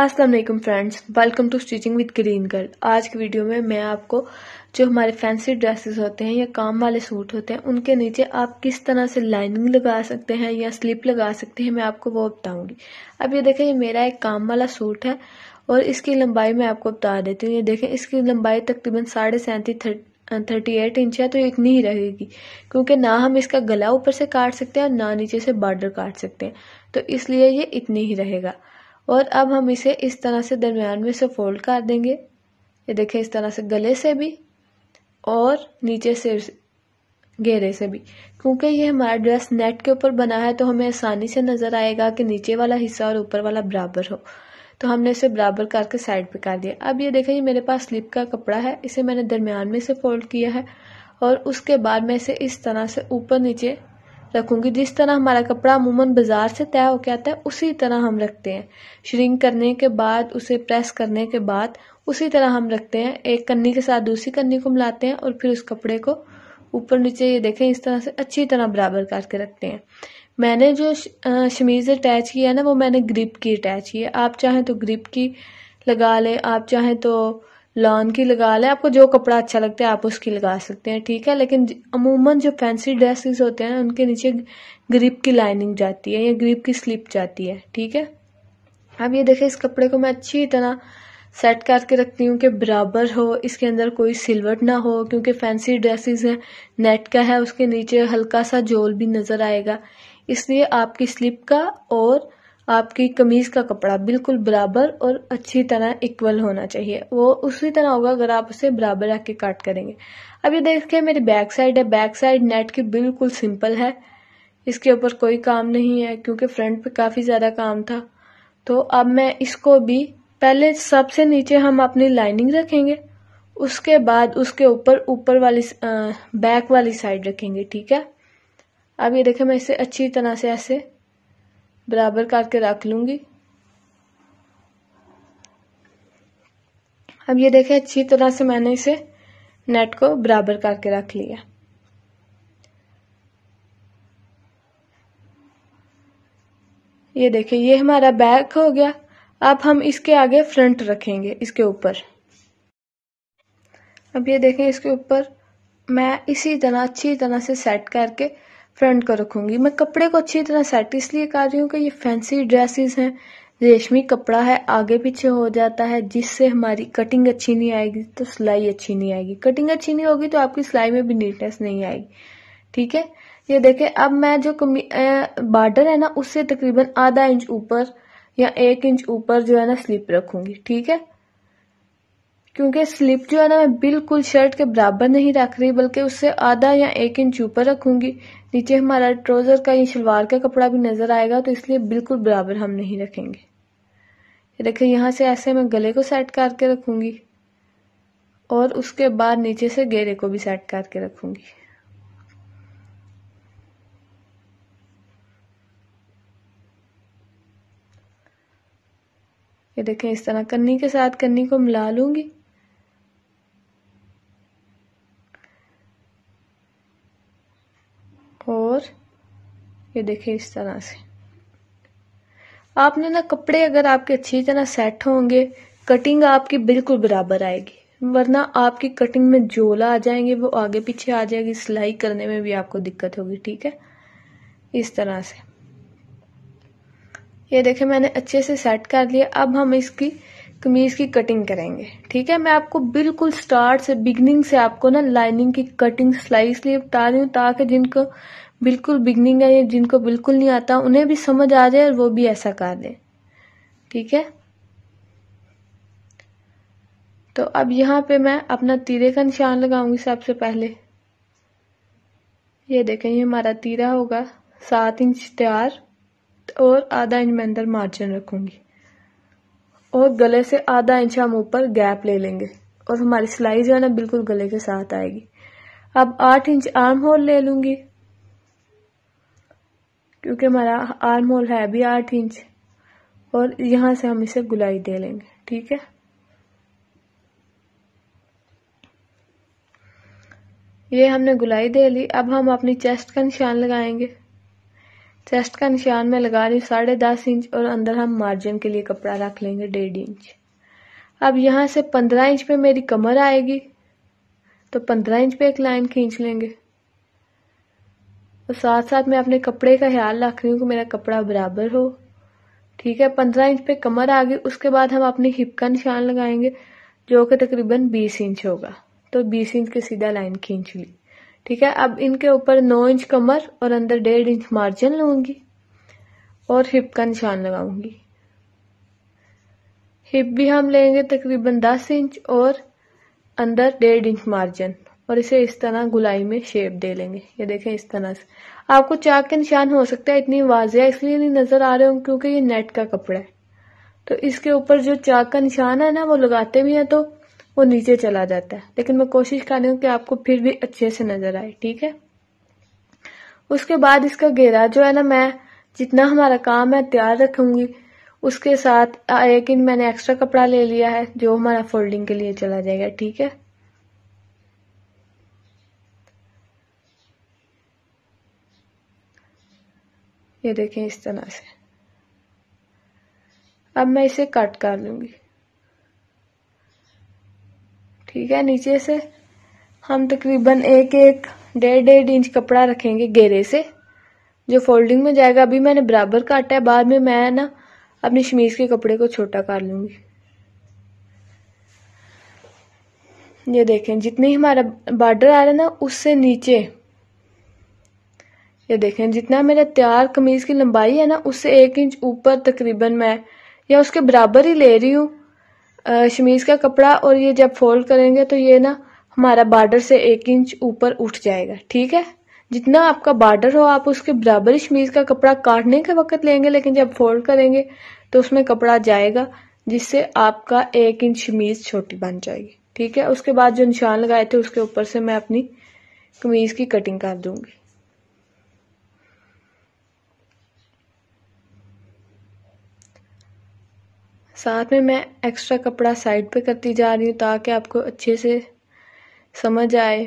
Aslam friends welcome to stitching with green girl आज की video में मैं आपको जो हमारे फैंसी ड्रेसेस होते हैं या काम वाले सूट होते हैं उनके नीचे आप किस तरह से लाइनिंग लगा सकते हैं या स्लिप लगा सकते हैं मैं आपको वो बताऊंगी अब ये देखें ये मेरा एक काम वाला सूट है और इसकी लंबाई मैं आपको बता देती हूँ ये देखें इसकी लंबाई तकरीबन साढ़े सैंतीस थर्टी एट इंच है तो इतनी ही रहेगी क्योंकि ना हम इसका गला ऊपर से काट सकते हैं और ना नीचे से बॉर्डर काट सकते हैं तो इसलिए ये इतनी ही रहेगा और अब हम इसे इस तरह से दरमियान में से फोल्ड कर देंगे ये देखें इस तरह से गले से भी और नीचे से घेरे से भी क्योंकि ये हमारा ड्रेस नेट के ऊपर बना है तो हमें आसानी से नज़र आएगा कि नीचे वाला हिस्सा और ऊपर वाला बराबर हो तो हमने इसे बराबर करके साइड पे कर दिया अब ये देखें ये मेरे पास स्लिप का कपड़ा है इसे मैंने दरमियान में से फोल्ड किया है और उसके बाद मैं इसे इस तरह से ऊपर नीचे रखूँगी जिस तरह हमारा कपड़ा अमूमन बाज़ार से तय होकर आता है उसी तरह हम रखते हैं श्रिंक करने के बाद उसे प्रेस करने के बाद उसी तरह हम रखते हैं एक कन्नी के साथ दूसरी कन्नी को मिलाते हैं और फिर उस कपड़े को ऊपर नीचे ये देखें इस तरह से अच्छी तरह बराबर करके रखते हैं मैंने जो शमीज़ अटैच किया है ना वो मैंने ग्रिप की अटैच की है आप चाहें तो ग्रिप की लगा लें आप चाहें तो लॉन की लगा लें आपको जो कपड़ा अच्छा लगता है आप उसकी लगा सकते हैं ठीक है लेकिन अमूमन जो फैंसी ड्रेसेस होते हैं उनके नीचे ग्रिप की लाइनिंग जाती है या ग्रिप की स्लिप जाती है ठीक है अब ये देखें इस कपड़े को मैं अच्छी तरह सेट करके रखती हूँ कि बराबर हो इसके अंदर कोई सिलवट ना हो क्योंकि फैंसी ड्रेसेस हैं नेट का है उसके नीचे हल्का सा जोल भी नज़र आएगा इसलिए आपकी स्लिप का और आपकी कमीज़ का कपड़ा बिल्कुल बराबर और अच्छी तरह इक्वल होना चाहिए वो उसी तरह होगा अगर आप उसे बराबर रख के काट करेंगे अब ये देखिए मेरी बैक साइड है बैक साइड नेट की बिल्कुल सिंपल है इसके ऊपर कोई काम नहीं है क्योंकि फ्रंट पे काफ़ी ज़्यादा काम था तो अब मैं इसको भी पहले सबसे नीचे हम अपनी लाइनिंग रखेंगे उसके बाद उसके ऊपर ऊपर वाली आ, बैक वाली साइड रखेंगे ठीक है अब ये देखें मैं इसे अच्छी तरह से ऐसे बराबर करके रख लूंगी अब ये देखें अच्छी तरह से मैंने इसे नेट को बराबर करके रख लिया ये देखें ये हमारा बैक हो गया अब हम इसके आगे फ्रंट रखेंगे इसके ऊपर अब ये देखें इसके ऊपर मैं इसी तरह अच्छी तरह से सेट करके फ्रंट का रखूंगी मैं कपड़े को अच्छी तरह सेट इसलिए कर रही हूँ कि ये फैंसी ड्रेसेस हैं रेशमी कपड़ा है आगे पीछे हो जाता है जिससे हमारी कटिंग अच्छी नहीं आएगी तो सिलाई अच्छी नहीं आएगी कटिंग अच्छी नहीं होगी तो आपकी सिलाई में भी नीटनेस नहीं आएगी ठीक है ये देखे अब मैं जो बार्डर है ना उससे तकरीबन आधा इंच ऊपर या एक इंच ऊपर जो है ना स्लिप रखूंगी ठीक है क्योंकि स्लिप जो है ना मैं बिल्कुल शर्ट के बराबर नहीं रख रही बल्कि उससे आधा या एक इंच ऊपर रखूंगी नीचे हमारा ट्राउज़र का या शलवार का कपड़ा भी नज़र आएगा तो इसलिए बिल्कुल बराबर हम नहीं रखेंगे देखिए यहाँ से ऐसे मैं गले को सेट करके रखूंगी और उसके बाद नीचे से गेरे को भी सेट करके रखूंगी ये देखें इस तरह कन्नी के साथ कन्नी को मिला लूंगी और ये देखिए इस तरह से आपने ना कपड़े अगर आपके अच्छी तरह सेट होंगे कटिंग आपकी बिल्कुल बराबर आएगी वरना आपकी कटिंग में जोला आ जाएंगे वो आगे पीछे आ जाएगी सिलाई करने में भी आपको दिक्कत होगी ठीक है इस तरह से ये देखें मैंने अच्छे से सेट कर लिया अब हम इसकी कमीज की कटिंग करेंगे ठीक है मैं आपको बिल्कुल स्टार्ट से बिगनिंग से आपको ना लाइनिंग की कटिंग स्लाइस लिए बता रही हूँ ताकि जिनको बिल्कुल बिगनिंग है या जिनको बिल्कुल नहीं आता उन्हें भी समझ आ जाए और वो भी ऐसा कर दें ठीक है तो अब यहाँ पे मैं अपना तीरे का निशान लगाऊंगी सबसे पहले ये देखें ये हमारा तीरा होगा सात इंच तैयार और आधा इंच में अंदर मार्जिन रखूंगी और गले से आधा इंच हम ऊपर गैप ले लेंगे और हमारी सिलाई जो है ना बिल्कुल गले के साथ आएगी अब आठ इंच आर्म होल ले लूंगी क्योंकि हमारा आर्म होल है भी आठ इंच और यहां से हम इसे गुलाई दे लेंगे ठीक है ये हमने गुलाई दे ली अब हम अपनी चेस्ट का निशान लगाएंगे चेस्ट का निशान में लगा रही हूँ साढ़े दस इंच और अंदर हम मार्जिन के लिए कपड़ा रख लेंगे डेढ़ इंच अब यहाँ से पंद्रह इंच पे मेरी कमर आएगी तो पंद्रह इंच पे एक लाइन खींच लेंगे और साथ साथ मैं अपने कपड़े का ख्याल रख रही हूँ कि मेरा कपड़ा बराबर हो ठीक है पंद्रह इंच पे कमर आ गई उसके बाद हम अपनी हिप का निशान लगाएंगे जो कि तकरीबन बीस इंच होगा तो बीस इंच की सीधा लाइन खींच ली ठीक है अब इनके ऊपर नौ इंच कमर और अंदर डेढ़ इंच मार्जिन लूंगी और हिप का निशान लगाऊंगी हिप भी हम लेंगे तकरीबन दस इंच और अंदर डेढ़ इंच मार्जिन और इसे इस तरह गुलाई में शेप दे लेंगे ये देखें इस तरह से आपको चाक के निशान हो सकता है इतनी वाजिया इसलिए नहीं नजर आ रहे हो क्योंकि ये नेट का कपड़ा है तो इसके ऊपर जो चाक का निशान है ना वो लगाते भी हैं तो वो नीचे चला जाता है लेकिन मैं कोशिश कर रही हूँ कि आपको फिर भी अच्छे से नजर आए ठीक है उसके बाद इसका घेरा जो है ना मैं जितना हमारा काम है तैयार रखूंगी उसके साथ एक इन मैंने एक्स्ट्रा कपड़ा ले लिया है जो हमारा फोल्डिंग के लिए चला जाएगा ठीक है ये देखें इस तरह से अब मैं इसे कट कर लूंगी ठीक है नीचे से हम तकरीबन एक एक डेढ़ डेढ़ इंच कपड़ा रखेंगे घेरे से जो फोल्डिंग में जाएगा अभी मैंने बराबर काटा है बाद में मैं ना अपनी शमीज़ के कपड़े को छोटा कर लूंगी ये देखें जितनी हमारा बॉर्डर आ रहा है ना उससे नीचे ये देखें जितना मेरा तैयार कमीज़ की लंबाई है ना उससे एक इंच ऊपर तकरीबन मैं या उसके बराबर ही ले रही हूँ शमीज़ का कपड़ा और ये जब फोल्ड करेंगे तो ये ना हमारा बार्डर से एक इंच ऊपर उठ जाएगा ठीक है जितना आपका बार्डर हो आप उसके बराबर शमीज़ का कपड़ा काटने के वक्त लेंगे लेकिन जब फोल्ड करेंगे तो उसमें कपड़ा जाएगा जिससे आपका एक इंच शमीज़ छोटी बन जाएगी ठीक है उसके बाद जो निशान लगाए थे उसके ऊपर से मैं अपनी कमीज़ की कटिंग कर दूंगी साथ में मैं एक्स्ट्रा कपड़ा साइड पे करती जा रही हूँ ताकि आपको अच्छे से समझ आए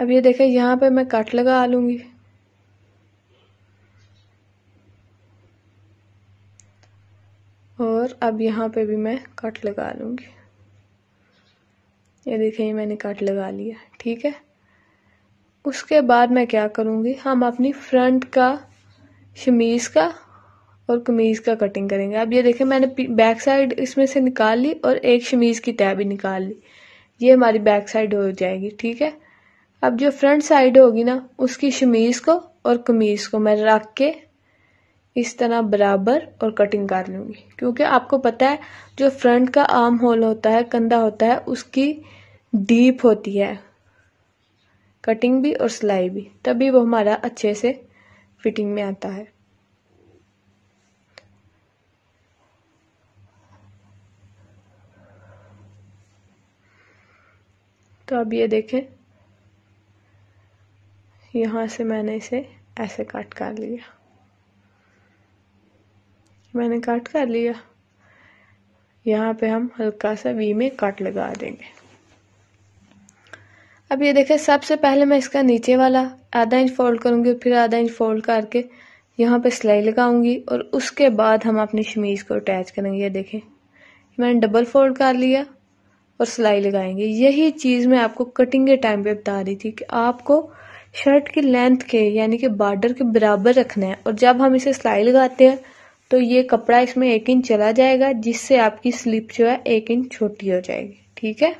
अब ये देखें यहाँ पे मैं कट लगा लूँगी और अब यहाँ पे भी मैं कट लगा लूँगी ये देखें मैंने कट लगा लिया ठीक है उसके बाद मैं क्या करूँगी हम अपनी फ्रंट का शमीज़ का और कमीज़ का कटिंग करेंगे अब ये देखें मैंने बैक साइड इसमें से निकाल ली और एक शमीज़ की तय भी निकाल ली ये हमारी बैक साइड हो जाएगी ठीक है अब जो फ्रंट साइड होगी ना उसकी शमीज़ को और कमीज़ को मैं रख के इस तरह बराबर और कटिंग कर लूँगी क्योंकि आपको पता है जो फ्रंट का आर्म होल होता है कंधा होता है उसकी डीप होती है कटिंग भी और सिलाई भी तभी वो हमारा अच्छे से फिटिंग में आता है तो अब ये देखें यहां से मैंने इसे ऐसे काट कर लिया मैंने काट कर लिया यहां पे हम हल्का सा वी में काट लगा देंगे अब ये देखें सबसे पहले मैं इसका नीचे वाला आधा इंच फोल्ड करूँगी फिर आधा इंच फोल्ड करके यहाँ पे सिलाई लगाऊंगी और उसके बाद हम अपनी शमीज़ को अटैच करेंगे ये देखें मैंने डबल फोल्ड कर लिया और सिलाई लगाएंगे यही चीज़ मैं आपको कटिंग के टाइम पे बता रही थी कि आपको शर्ट की लेंथ के यानी कि बॉर्डर के बराबर रखना है और जब हम इसे सिलाई लगाते हैं तो ये कपड़ा इसमें एक इंच चला जाएगा जिससे आपकी स्लिप जो है एक इंच छोटी हो जाएगी ठीक है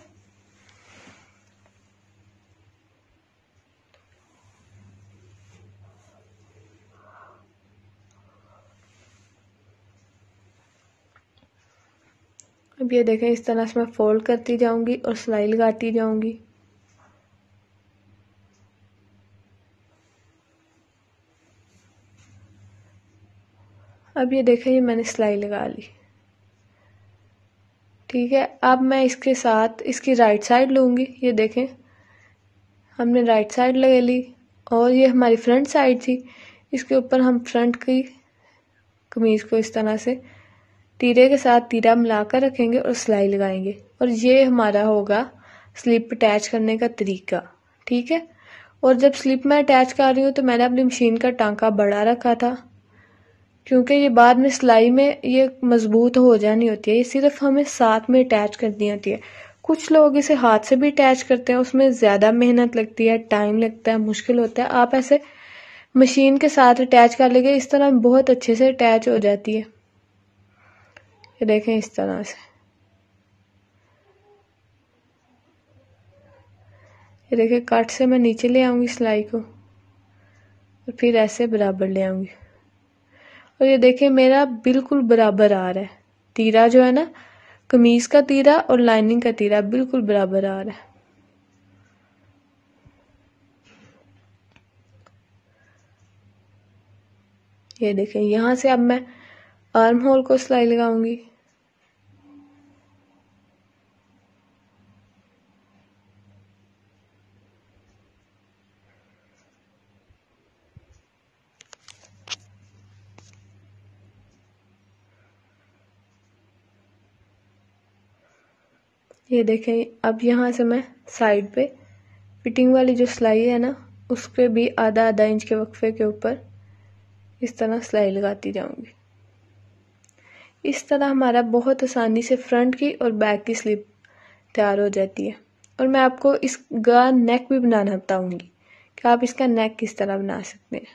अब ये देखें इस तरह से मैं फोल्ड करती जाऊंगी और सिलाई लगाती जाऊंगी अब ये देखें ये मैंने सिलाई लगा ली ठीक है अब मैं इसके साथ इसकी राइट साइड लूंगी ये देखें हमने राइट साइड लगा ली और ये हमारी फ्रंट साइड थी इसके ऊपर हम फ्रंट की कमीज़ को इस तरह से तीरे के साथ तीरा मिलाकर रखेंगे और सिलाई लगाएंगे और ये हमारा होगा स्लिप अटैच करने का तरीका ठीक है और जब स्लिप में अटैच कर रही हूँ तो मैंने अपनी मशीन का टांका बड़ा रखा था क्योंकि ये बाद में सिलाई में ये मज़बूत हो जानी होती है ये सिर्फ हमें साथ में अटैच करनी होती है कुछ लोग इसे हाथ से भी अटैच करते हैं उसमें ज़्यादा मेहनत लगती है टाइम लगता है मुश्किल होता है आप ऐसे मशीन के साथ अटैच कर लेंगे इस तरह बहुत अच्छे से अटैच हो जाती है ये देखें इस तरह से ये देखें कट से मैं नीचे ले आऊंगी सिलाई को और फिर ऐसे बराबर ले आऊंगी और ये देखें मेरा बिल्कुल बराबर आ रहा है तीरा जो है ना कमीज़ का तीरा और लाइनिंग का तीरा बिल्कुल बराबर आ रहा है ये देखें यहां से अब मैं आर्म होल को सिलाई लगाऊंगी ये देखें अब यहाँ से मैं साइड पे फिटिंग वाली जो सिलाई है ना उस पर भी आधा आधा इंच के वक्फे के ऊपर इस तरह सिलाई लगाती जाऊंगी इस तरह हमारा बहुत आसानी से फ्रंट की और बैक की स्लिप तैयार हो जाती है और मैं आपको इसका नेक भी बनाना बताऊंगी कि आप इसका नेक किस तरह बना सकते हैं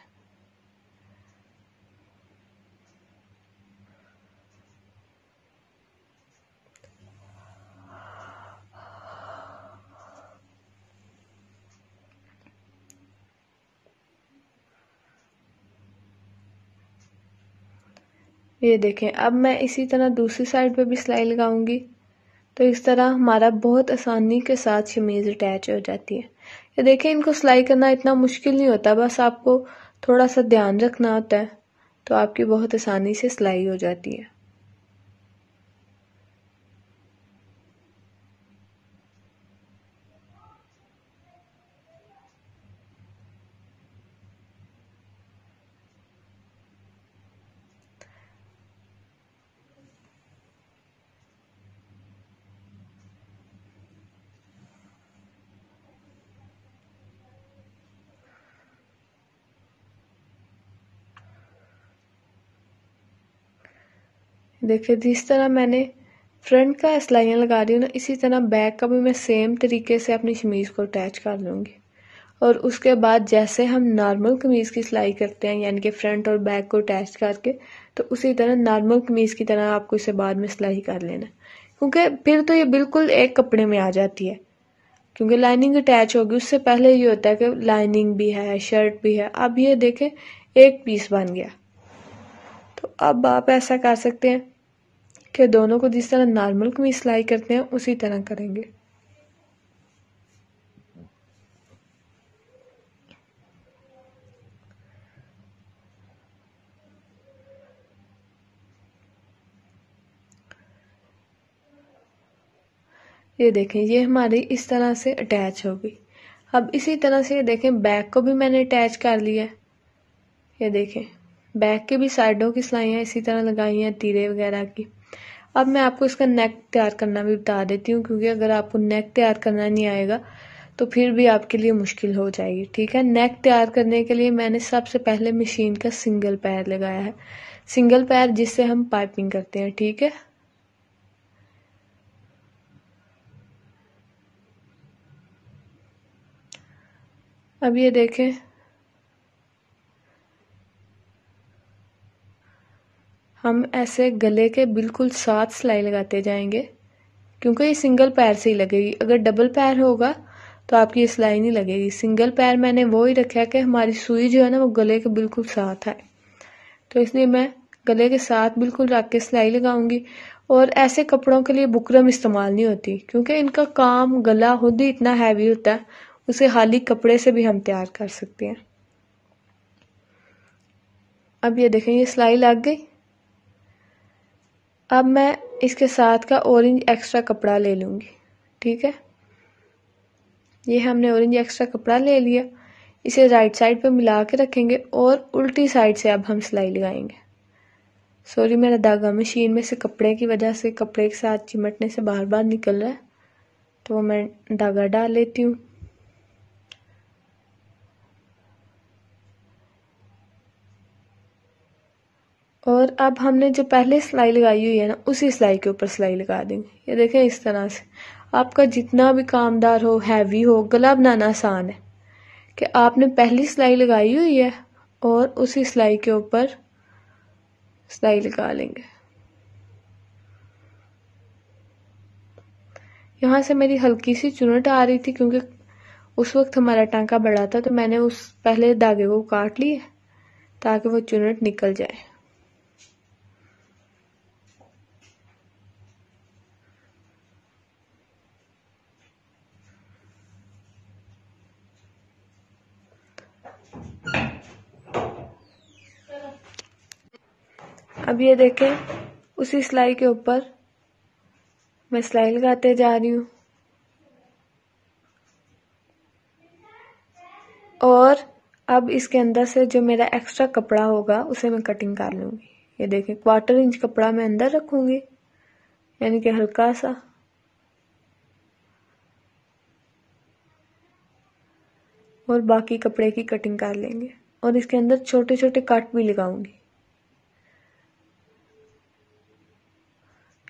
ये देखें अब मैं इसी तरह दूसरी साइड पे भी सिलाई लगाऊंगी तो इस तरह हमारा बहुत आसानी के साथ शमीज़ अटैच हो जाती है ये देखें इनको सिलाई करना इतना मुश्किल नहीं होता बस आपको थोड़ा सा ध्यान रखना होता है तो आपकी बहुत आसानी से सिलाई हो जाती है देखिए जिस तरह मैंने फ्रंट का सिलाइयाँ लगा रही हूँ ना इसी तरह बैक का भी मैं सेम तरीके से अपनी शमीज़ को अटैच कर लूँगी और उसके बाद जैसे हम नॉर्मल कमीज़ की सिलाई करते हैं यानी कि फ्रंट और बैक को अटैच करके तो उसी तरह नॉर्मल कमीज़ की तरह आपको इसे बाद में सिलाई कर लेना क्योंकि फिर तो ये बिल्कुल एक कपड़े में आ जाती है क्योंकि लाइनिंग अटैच होगी उससे पहले ये होता है कि लाइनिंग भी है शर्ट भी है अब ये देखें एक पीस बन गया तो अब आप ऐसा कर सकते हैं कि दोनों को जिस तरह नॉर्मल कमीज सिलाई करते हैं उसी तरह करेंगे ये देखें ये हमारी इस तरह से अटैच होगी अब इसी तरह से ये देखें बैक को भी मैंने अटैच कर लिया ये देखें बैक के भी साइडों की सिलाइयाँ इसी तरह लगाई हैं तीरे वगैरह की अब मैं आपको इसका नेक तैयार करना भी बता देती हूँ क्योंकि अगर आपको नेक तैयार करना नहीं आएगा तो फिर भी आपके लिए मुश्किल हो जाएगी ठीक है नेक तैयार करने के लिए मैंने सबसे पहले मशीन का सिंगल पैर लगाया है सिंगल पैर जिससे हम पाइपिंग करते हैं ठीक है अब ये देखें हम ऐसे गले के बिल्कुल साथ सिलाई लगाते जाएंगे क्योंकि ये सिंगल पैर से ही लगेगी अगर डबल पैर होगा तो आपकी ये सिलाई नहीं लगेगी सिंगल पैर मैंने वो ही रखा है कि हमारी सुई जो है ना वो गले के बिल्कुल साथ आए तो इसलिए मैं गले के साथ बिल्कुल रख के सिलाई लगाऊंगी और ऐसे कपड़ों के लिए बुकरम इस्तेमाल नहीं होती क्योंकि इनका काम गला खुद ही इतना हैवी होता है उसे खाली कपड़े से भी हम तैयार कर सकते हैं अब ये देखें ये सिलाई लग गई अब मैं इसके साथ का ऑरेंज एक्स्ट्रा कपड़ा ले लूँगी ठीक है ये हमने ऑरेंज एक्स्ट्रा कपड़ा ले लिया इसे राइट साइड पे मिला के रखेंगे और उल्टी साइड से अब हम सिलाई लगाएंगे सॉरी मेरा धागा मशीन में से कपड़े की वजह से कपड़े के साथ चिमटने से बार बार निकल रहा है तो मैं धागा डाल लेती हूँ और अब हमने जो पहले सिलाई लगाई हुई है ना उसी सिलाई के ऊपर सिलाई लगा देंगे ये देखें इस तरह से आपका जितना भी कामदार हो हैवी हो गला बनाना आसान है कि आपने पहली सिलाई लगाई हुई है और उसी सिलाई के ऊपर सिलाई लगा लेंगे यहाँ से मेरी हल्की सी चुनट आ रही थी क्योंकि उस वक्त हमारा टांका बड़ा था तो मैंने उस पहले धागे को काट लिए ताकि वो चुनट निकल जाए अब ये देखें उसी सिलाई के ऊपर मैं सिलाई लगाते जा रही हूँ और अब इसके अंदर से जो मेरा एक्स्ट्रा कपड़ा होगा उसे मैं कटिंग कर लूँगी ये देखें क्वार्टर इंच कपड़ा मैं अंदर रखूँगी यानी कि हल्का सा और बाकी कपड़े की कटिंग कर लेंगे और इसके अंदर छोटे छोटे काट भी लगाऊंगी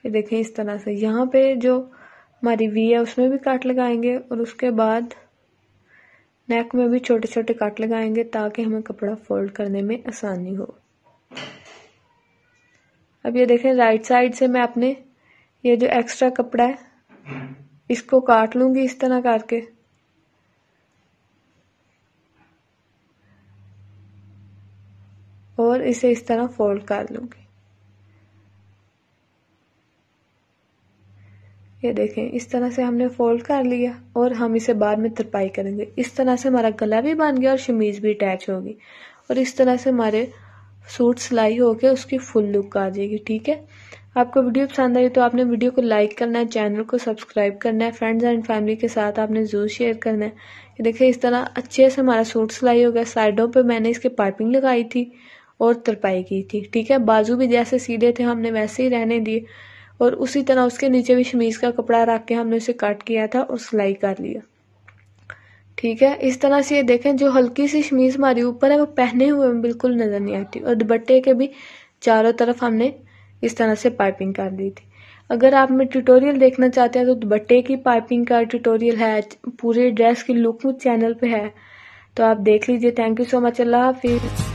ये देखें इस तरह से यहाँ पे जो हमारी वी है उसमें भी काट लगाएंगे और उसके बाद नेक में भी छोटे छोटे काट लगाएंगे ताकि हमें कपड़ा फोल्ड करने में आसानी हो अब ये देखें राइट साइड से मैं अपने ये जो एक्स्ट्रा कपड़ा है इसको काट लूंगी इस तरह करके और इसे इस तरह फोल्ड कर लूंगी ये देखें इस तरह से हमने फोल्ड कर लिया और हम इसे बाद में तरपाई करेंगे इस तरह से हमारा गला भी बन गया और शमीज़ भी अटैच होगी और इस तरह से हमारे सूट सिलाई होके उसकी फुल लुक आ जाएगी ठीक है आपको वीडियो पसंद आई तो आपने वीडियो को लाइक करना है चैनल को सब्सक्राइब करना है फ्रेंड्स एंड फैमिली के साथ आपने जरूर शेयर करना है ये देखिए इस तरह अच्छे से हमारा सूट सिलाई हो गया साइडों पे मैंने इसके पाइपिंग लगाई थी और तरपाई की थी ठीक है बाजू भी जैसे सीधे थे हमने वैसे ही रहने दिए और उसी तरह उसके नीचे भी शमीज़ का कपड़ा रख के हमने उसे कट किया था और सिलाई कर लिया ठीक है इस तरह से ये देखें जो हल्की सी शमीज़ हमारी ऊपर है वो पहने हुए में बिल्कुल नज़र नहीं आती और दुपट्टे के भी चारों तरफ हमने इस तरह से पाइपिंग कर दी थी अगर आप में ट्यूटोरियल देखना चाहते हैं तो दुपट्टे की पाइपिंग का ट्यूटोरियल है पूरे ड्रेस की लुक चैनल पे है तो आप देख लीजिए थैंक यू सो मच अल्लाह हाफिज़